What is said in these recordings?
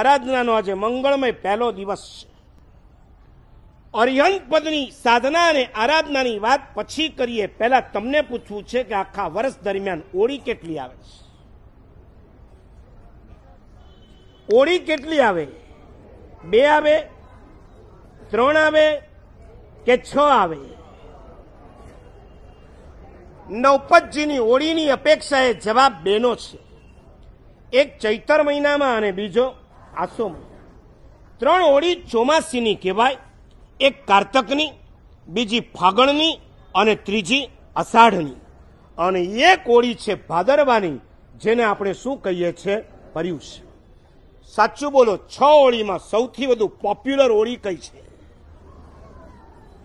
આરાધનાનો આજે મંગળમય પહેલો દિવસ છે અરિહંત પદની સાધના અને આરાધનાની વાત પછી કરીએ પહેલા તમને પૂછવું છે કે આખા વર્ષ દરમિયાન ઓળી કેટલી આવે છે ઓળી કેટલી આવે બે આવે ત્રણ આવે કે છ આવે નવપતજીની ઓળીની અપેક્ષાએ જવાબ બેનો છે એક ચૈતર મહિનામાં અને બીજો આસોમાં ત્રણ હોળી ચોમાસીની કહેવાય એક કારતકની બીજી ફાગણની અને ત્રીજી અષાઢની અને એક હોળી છે ભાદરવાની જેને આપણે શું કહીએ છીએ પર્યુષ સાચું બોલો છ હોળીમાં સૌથી વધુ પોપ્યુલર હોળી કઈ છે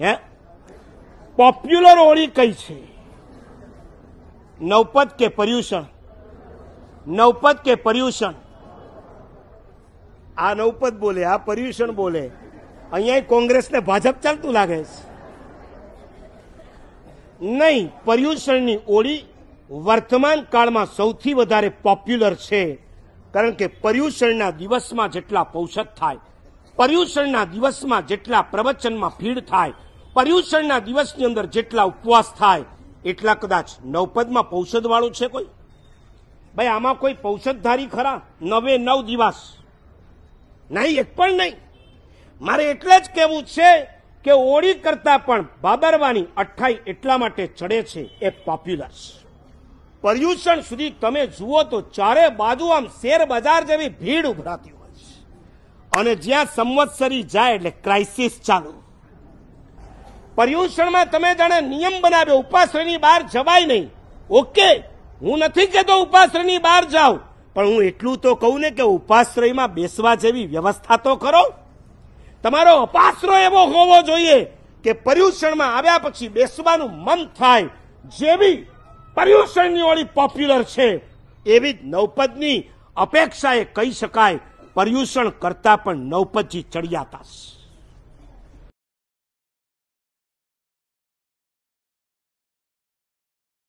હે પોપ્યુલર હોળી કઈ છે નવપદ કે પર્યુષણ નવપદ કે પર્યુષણ આ નવપત બોલે આ પર્યુષણ બોલે અહીંયા કોંગ્રેસને ભાજપ ચાલતું લાગે છે નહીં પર્યુષણની ઓળી વર્તમાન કાળમાં સૌથી વધારે પોપ્યુલર છે કારણ કે પર્યુષણના દિવસમાં જેટલા પૌષદ થાય પર્યુષણના દિવસમાં જેટલા પ્રવચનમાં ભીડ થાય પર્યુષણના દિવસની અંદર જેટલા ઉપવાસ થાય એટલા કદાચ નવપદમાં પૌષધવાળું છે કોઈ ભાઈ આમાં કોઈ પૌષધધારી ખરા નવે નવ દિવસ નહીં એક પણ નહીં મારે એટલે જ કહેવું છે કે ઓળી કરતા પણ બાબરવાની અઠાઈ એટલા માટે ચડે છે એ પોપ્યુલર પર્યુષણ સુધી તમે જુઓ તો ચારે બાજુ આમ શેર બજાર જેવી ભીડ ઉભરાતી હોય છે અને જ્યાં સંવત્સરી જાય એટલે ક્રાઇસિસ ચાલુ પર્યુષણમાં તમે જાણે નિયમ બનાવ્યો ઉપાશ્રયની બહાર જવાય નહીં ઓકે હું નથી કહેતો ઉપાશ્રયની બહાર જાઉં પણ હું એટલું તો કહું ને કે ઉપાશ્રયમાં બેસવા જેવી વ્યવસ્થા તો કરો તમારો અપાશ્રય એવો હોવો જોઈએ કે પર્યુષણમાં આવ્યા પછી બેસવાનું મન થાય જેવી પર્યુષણની ઓળી પોપ્યુલર છે એવી જ નવપદની અપેક્ષાએ કહી શકાય પર્યુષણ કરતા પણ નવપદજી ચડિયાતા છે